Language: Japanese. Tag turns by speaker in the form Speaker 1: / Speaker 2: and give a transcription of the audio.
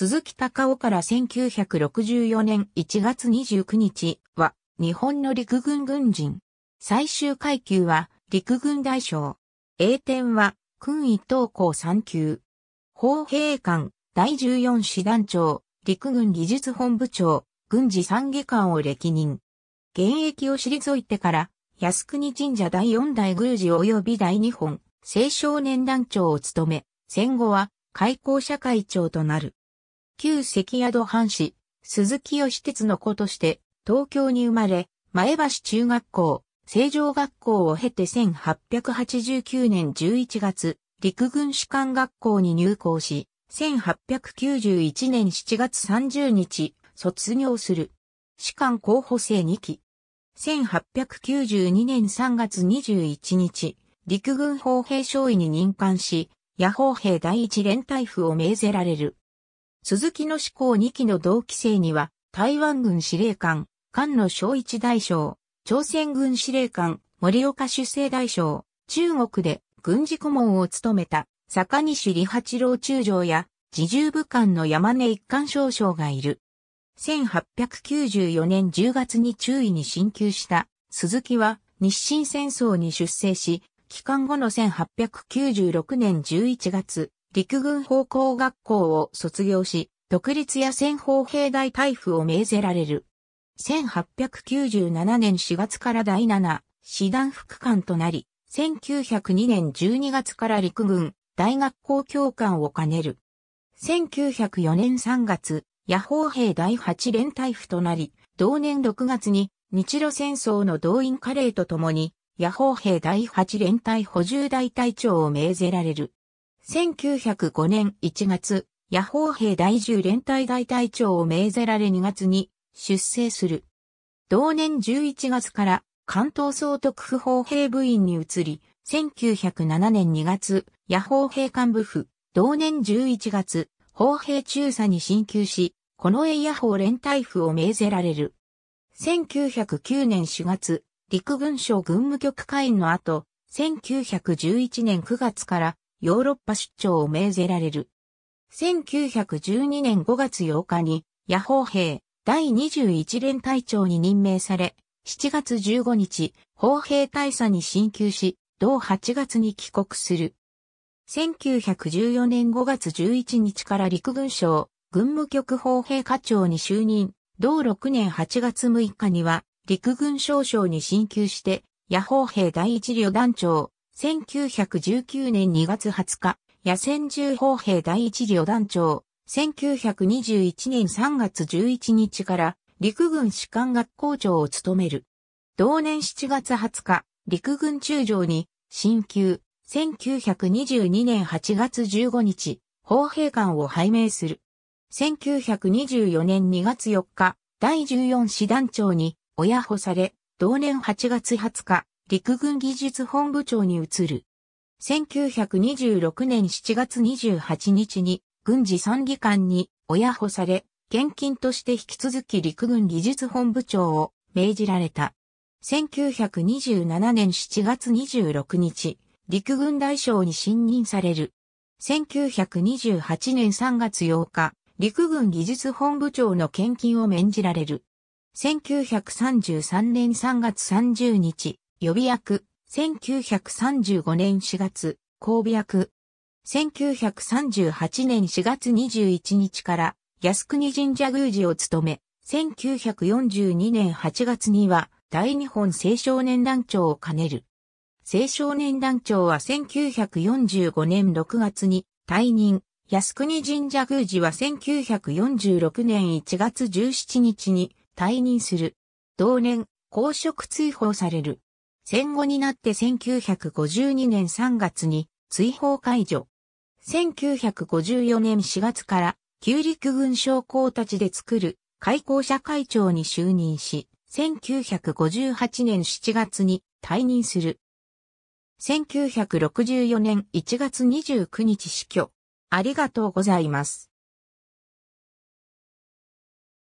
Speaker 1: 鈴木隆夫から1964年1月29日は日本の陸軍軍人。最終階級は陸軍大将。栄転は軍一等校3級。砲兵官第14師団長、陸軍技術本部長、軍事参議官を歴任。現役を退いてから、靖国神社第4代宮司及び第2本、青少年団長を務め、戦後は開校社会長となる。旧関宿藩士、鈴木義哲の子として、東京に生まれ、前橋中学校、成城学校を経て1889年11月、陸軍士官学校に入校し、1891年7月30日、卒業する。士官候補生2期。1892年3月21日、陸軍砲兵少尉に任官し、野砲兵第一連隊府を命ぜられる。鈴木の志向2期の同期生には、台湾軍司令官、菅野昭一大将、朝鮮軍司令官、森岡主政大将、中国で軍事顧問を務めた、坂西利八郎中将や、自重部官の山根一貫少将がいる。1894年10月に中尉に進級した鈴木は日清戦争に出征し、帰還後の1896年11月、陸軍砲向学校を卒業し、独立や戦砲兵大隊府を命ぜられる。1897年4月から第7、師団副官となり、1902年12月から陸軍、大学校教官を兼ねる。1904年3月、野砲兵第8連隊府となり、同年6月に日露戦争の動員カレーとともに、野砲兵第8連隊補充大隊長を命ぜられる。1905年1月、野砲兵第10連隊大隊長を命ぜられ2月に出征する。同年11月から関東総督府砲兵部員に移り、1907年2月、野砲兵幹部府、同年11月、砲兵中佐に進級し、この栄野砲連隊府を命ぜられる。1909年4月、陸軍省軍務局会員の後、1911年9月からヨーロッパ出張を命ぜられる。1912年5月8日に、野砲兵第21連隊長に任命され、7月15日、砲兵大佐に進級し、同8月に帰国する。1914年5月11日から陸軍省、軍務局砲兵課長に就任、同6年8月6日には、陸軍少将に進級して、野砲兵第一旅団長、1919年2月20日、野戦銃砲兵第一旅団長、1921年3月11日から陸軍士官学校長を務める。同年7月20日、陸軍中将に、新級、1922年8月15日、砲兵官を拝命する。1924年2月4日、第14師団長に親保され、同年8月20日、陸軍技術本部長に移る。1926年7月28日に軍事参議官に親保され、現金として引き続き陸軍技術本部長を命じられた。1927年7月26日、陸軍大将に信任される。1928年3月8日、陸軍技術本部長の献金を免じられる。1933年3月30日、予備役、1935年4月、神戸役。1938年4月21日から靖国神社宮司を務め、1942年8月には大日本青少年団長を兼ねる。青少年団長は1945年6月に退任。靖国神社宮司は1946年1月17日に退任する。同年、公職追放される。戦後になって1952年3月に追放解除。1954年4月から旧陸軍将校たちで作る開校社会長に就任し、1958年7月に退任する。1964年1月29日死去。ありがとうございます。